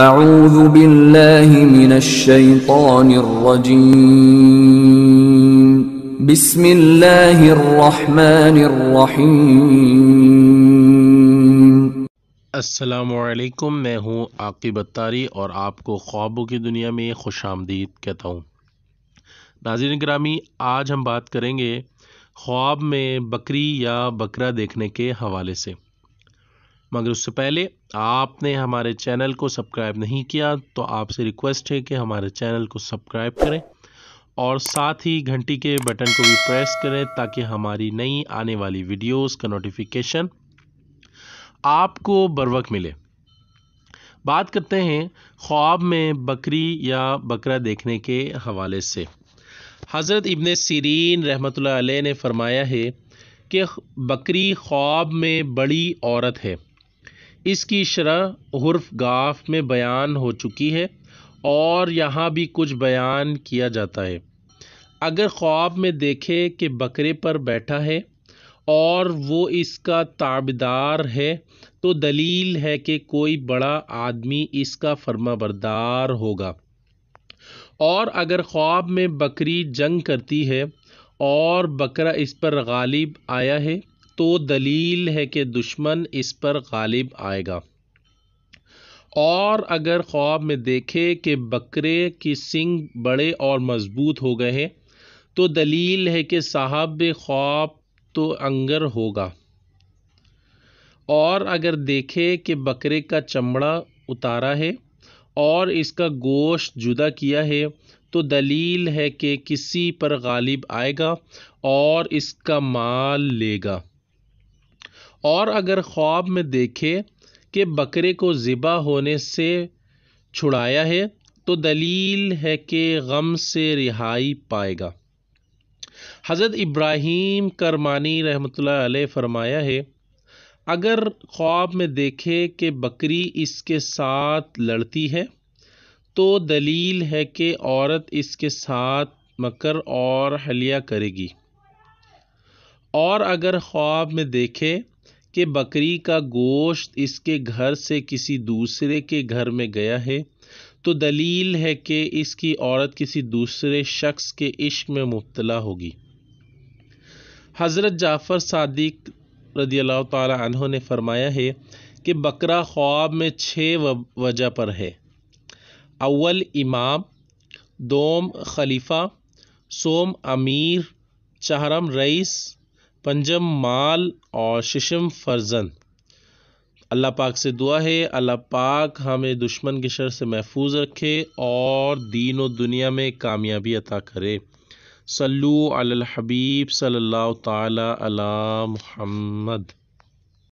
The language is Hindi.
أعوذ بالله من الشيطان الرجيم بسم الله الرحمن الرحيم असलकुम मैं हूं आकिब अतारी और आपको ख्वाबों की दुनिया में खुश आमदीद कहता हूँ नाजिन ग्रामी आज हम बात करेंगे ख्वाब में बकरी या बकरा देखने के हवाले से मगर उससे पहले आपने हमारे चैनल को सब्सक्राइब नहीं किया तो आपसे रिक्वेस्ट है कि हमारे चैनल को सब्सक्राइब करें और साथ ही घंटी के बटन को भी प्रेस करें ताकि हमारी नई आने वाली वीडियोस का नोटिफिकेशन आपको बरवक मिले बात करते हैं ख्वाब में बकरी या बकरा देखने के हवाले से हज़रत इबन सीरीन रहमत ने फरमाया है कि बकरी ख्वाब में बड़ी औरत है इसकी शरह हर्फ गाफ में बयान हो चुकी है और यहाँ भी कुछ बयान किया जाता है अगर ख्वाब में देखे कि बकरे पर बैठा है और वो इसका ताबदार है तो दलील है कि कोई बड़ा आदमी इसका फर्माबरदार होगा और अगर ख्वाब में बकरी जंग करती है और बकरा इस पर गालिब आया है तो दलील है कि दुश्मन इस पर गालिब आएगा और अगर ख्वाब में देखे कि बकरे की सिंग बड़े और मज़बूत हो गए हैं तो दलील है कि साहब ख्वाब तो अंगर होगा और अगर देखे कि बकरे का चमड़ा उतारा है और इसका गोश्त जुदा किया है तो दलील है कि किसी पर गालिब आएगा और इसका माल लेगा और अगर ख्वाब में देखे कि बकरे को ज़िबा होने से छुड़ाया है तो दलील है कि गम से रिहाई पाएगा हज़रत इब्राहीम करमानी रहमत फरमाया है अगर ख्वाब में देखे कि बकरी इसके साथ लड़ती है तो दलील है कि औरत इसके साथ मकर और हलिया करेगी और अगर ख्वाब में देखे कि बकरी का गोश्त इसके घर से किसी दूसरे के घर में गया है तो दलील है कि इसकी औरत किसी दूसरे शख्स के इश्क में मुबतला होगी हज़रत जाफ़र सादिक रदी अल्लाह ने फरमाया है कि बकरा ख्वाब में छः वजह पर है अव्वल इमाम दोम खलीफा सोम अमीर चहरम रईस पंजम माल और शशम फर्जन अल्लाह पाक से दुआ है अल्लाह पाक हमें दुश्मन के शर से महफूज रखे और दीन और दुनिया में कामयाबी अता करे सल्लु अल हबीब सल्लल्लाहु ताला अला